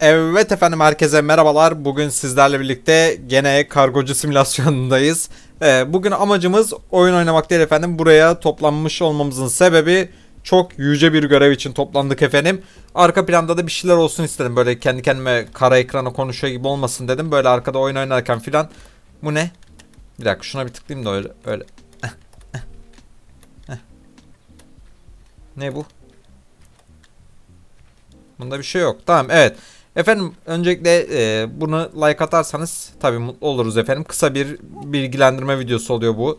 Evet efendim herkese merhabalar. Bugün sizlerle birlikte gene kargocu simülasyonundayız. Ee, bugün amacımız oyun oynamak değil efendim. Buraya toplanmış olmamızın sebebi çok yüce bir görev için toplandık efendim. Arka planda da bir şeyler olsun istedim. Böyle kendi kendime kara ekrana konuşuyor gibi olmasın dedim. Böyle arkada oyun oynarken filan. Bu ne? Bir dakika şuna bir tıklayayım da öyle. öyle. ne bu? Bunda bir şey yok. Tamam evet. Efendim öncelikle e, bunu like atarsanız tabii mutlu oluruz efendim. Kısa bir bilgilendirme videosu oluyor bu.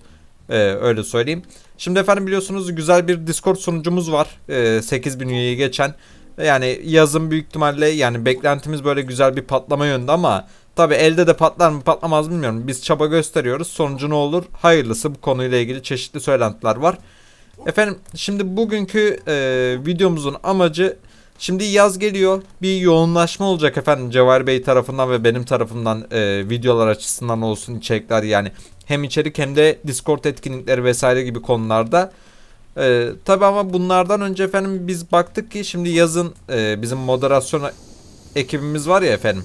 E, öyle söyleyeyim. Şimdi efendim biliyorsunuz güzel bir Discord sunucumuz var. E, 8000 üyeyi geçen. E, yani yazın büyük ihtimalle yani beklentimiz böyle güzel bir patlama yönde ama tabi elde de patlar mı patlamaz mı bilmiyorum. Biz çaba gösteriyoruz. Sonucu ne olur? Hayırlısı bu konuyla ilgili çeşitli söylentiler var. Efendim şimdi bugünkü e, videomuzun amacı Şimdi yaz geliyor. Bir yoğunlaşma olacak efendim Cevher Bey tarafından ve benim tarafından e, videolar açısından olsun içerikler yani. Hem içerik hem de Discord etkinlikleri vesaire gibi konularda. E, Tabi ama bunlardan önce efendim biz baktık ki şimdi yazın e, bizim moderasyon ekibimiz var ya efendim.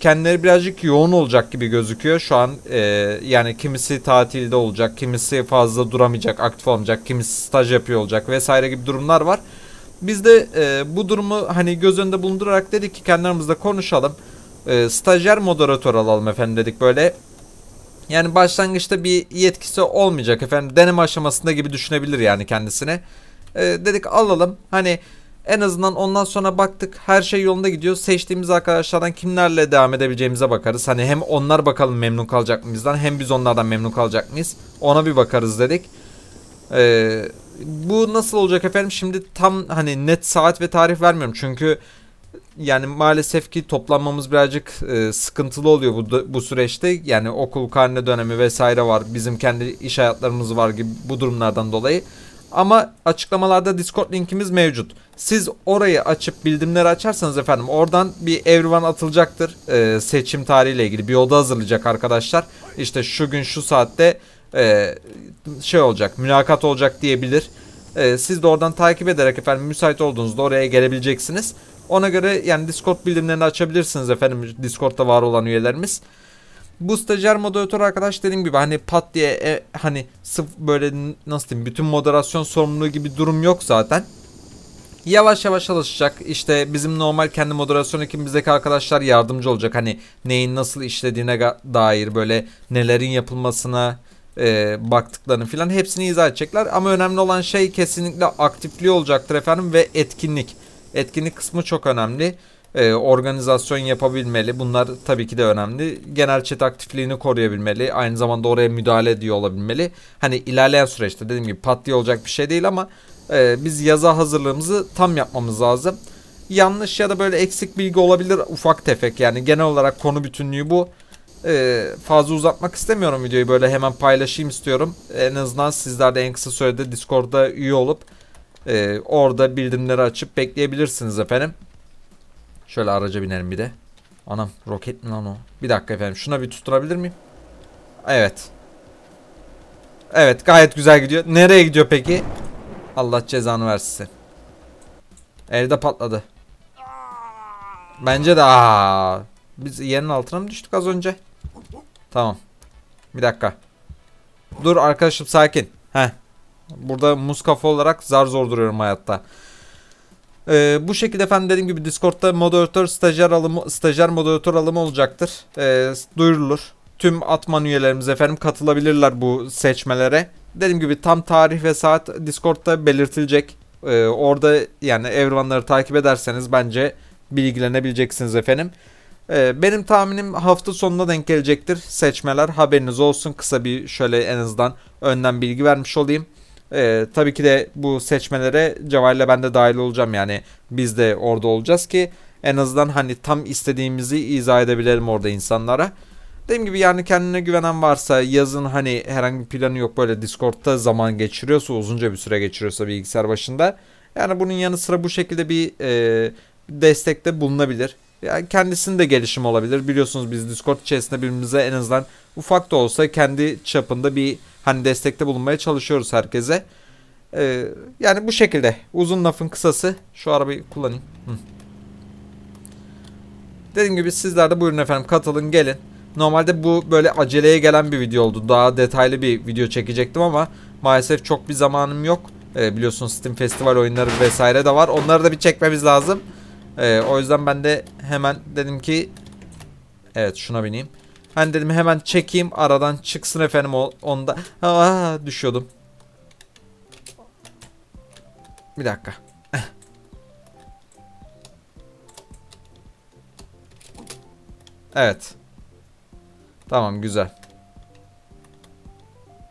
Kendileri birazcık yoğun olacak gibi gözüküyor. Şu an e, yani kimisi tatilde olacak, kimisi fazla duramayacak, aktif olmayacak, kimisi staj yapıyor olacak vesaire gibi durumlar var. Biz de e, bu durumu hani göz önünde bulundurarak dedik ki kendilerimizle konuşalım. E, stajyer moderatör alalım efendim dedik böyle. Yani başlangıçta bir yetkisi olmayacak efendim. Deneme aşamasında gibi düşünebilir yani kendisine. E, dedik alalım. Hani en azından ondan sonra baktık her şey yolunda gidiyor. Seçtiğimiz arkadaşlardan kimlerle devam edebileceğimize bakarız. Hani hem onlar bakalım memnun kalacak mı hem biz onlardan memnun kalacak mıyız. Ona bir bakarız dedik. Eee bu nasıl olacak efendim? Şimdi tam hani net saat ve tarih vermiyorum. Çünkü yani maalesef ki toplanmamız birazcık e, sıkıntılı oluyor bu bu süreçte. Yani okul karne dönemi vesaire var. Bizim kendi iş hayatlarımız var gibi bu durumlardan dolayı. Ama açıklamalarda Discord linkimiz mevcut. Siz orayı açıp bildirimleri açarsanız efendim oradan bir everyone atılacaktır. E, seçim tarihiyle ilgili bir oda hazırlayacak arkadaşlar. İşte şu gün şu saatte e, şey olacak mülakat olacak diyebilir. E, siz de oradan takip ederek efendim müsait olduğunuzda oraya gelebileceksiniz. Ona göre yani Discord bildirimlerini açabilirsiniz efendim Discord'da var olan üyelerimiz. Bu stajyer moderatör arkadaş dediğim gibi hani pat diye e, hani sıf böyle nasıl diyeyim bütün moderasyon sorumluluğu gibi durum yok zaten. Yavaş yavaş alışacak işte bizim normal kendi moderasyon ekibimizdeki arkadaşlar yardımcı olacak. Hani neyin nasıl işlediğine dair böyle nelerin yapılmasına e, baktıklarını filan hepsini izah edecekler. Ama önemli olan şey kesinlikle aktifliği olacaktır efendim ve etkinlik. Etkinlik kısmı çok önemli. E, organizasyon yapabilmeli. Bunlar tabii ki de önemli. Genel chat aktifliğini koruyabilmeli. Aynı zamanda oraya müdahale ediyor olabilmeli. Hani ilerleyen süreçte dediğim gibi pat diye olacak bir şey değil ama e, biz yaza hazırlığımızı tam yapmamız lazım. Yanlış ya da böyle eksik bilgi olabilir ufak tefek yani genel olarak konu bütünlüğü bu. Ee, fazla uzatmak istemiyorum videoyu böyle hemen paylaşayım istiyorum. En azından sizler de en kısa sürede Discord'da üye olup e, orada bildirimleri açıp bekleyebilirsiniz efendim. Şöyle araca binerim bir de. Anam roket mi lan o? Bir dakika efendim şuna bir tutturabilir miyim? Evet. Evet gayet güzel gidiyor. Nereye gidiyor peki? Allah cezanı versin. Evde patladı. Bence de aa, biz yerin altına mı düştük az önce? Tamam. Bir dakika. Dur arkadaşım sakin. Heh. Burada muz kafa olarak zar zor duruyorum hayatta. Ee, bu şekilde efendim dediğim gibi Discord'da moderatör stajyer alımı, stajyer moderatör alımı olacaktır. Ee, duyurulur. Tüm Atman üyelerimiz efendim katılabilirler bu seçmelere. Dediğim gibi tam tarih ve saat Discord'da belirtilecek. Ee, orada yani evranları takip ederseniz bence bilgilenebileceksiniz efendim. Ee, benim tahminim hafta sonuna denk gelecektir seçmeler. Haberiniz olsun. Kısa bir şöyle en azından önden bilgi vermiş olayım. Ee, tabii ki de bu seçmelere Cevahir'le ben de dahil olacağım yani biz de orada olacağız ki en azından hani tam istediğimizi izah edebilelim orada insanlara. Dediğim gibi yani kendine güvenen varsa yazın hani herhangi bir planı yok böyle Discord'da zaman geçiriyorsa uzunca bir süre geçiriyorsa bilgisayar başında yani bunun yanı sıra bu şekilde bir e, destekte bulunabilir yani kendisinin de gelişim olabilir. Biliyorsunuz biz Discord içerisinde birbirimize en azından ufak da olsa kendi çapında bir hani destekte bulunmaya çalışıyoruz herkese. Ee, yani bu şekilde uzun lafın kısası şu arabayı kullanayım. Hı. Dediğim gibi sizler de buyurun efendim katılın gelin. Normalde bu böyle aceleye gelen bir video oldu. Daha detaylı bir video çekecektim ama maalesef çok bir zamanım yok. Ee, biliyorsunuz Steam Festival oyunları vesaire de var. Onları da bir çekmemiz lazım. Ee, o yüzden ben de hemen dedim ki evet şuna bineyim. Ben dedim hemen çekeyim aradan çıksın efendim onda. Aa, düşüyordum. Bir dakika. Evet. Tamam güzel.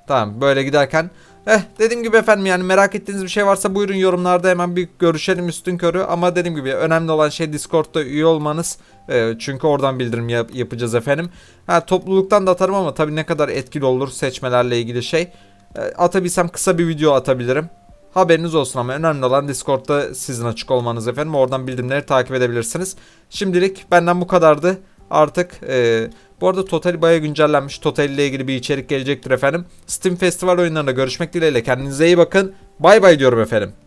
Tamam böyle giderken Eh dediğim gibi efendim yani merak ettiğiniz bir şey varsa buyurun yorumlarda hemen bir görüşelim üstün körü. Ama dediğim gibi önemli olan şey Discord'da üye olmanız. E, çünkü oradan bildirim yap yapacağız efendim. Ha topluluktan da atarım ama tabii ne kadar etkili olur seçmelerle ilgili şey. E, atabilsem kısa bir video atabilirim. Haberiniz olsun ama önemli olan Discord'da sizin açık olmanız efendim. Oradan bildirimleri takip edebilirsiniz. Şimdilik benden bu kadardı. Artık... E, bu arada Total bayağı güncellenmiş. Total ile ilgili bir içerik gelecektir efendim. Steam Festival oyunlarında görüşmek dileğiyle. Kendinize iyi bakın. Bay bay diyorum efendim.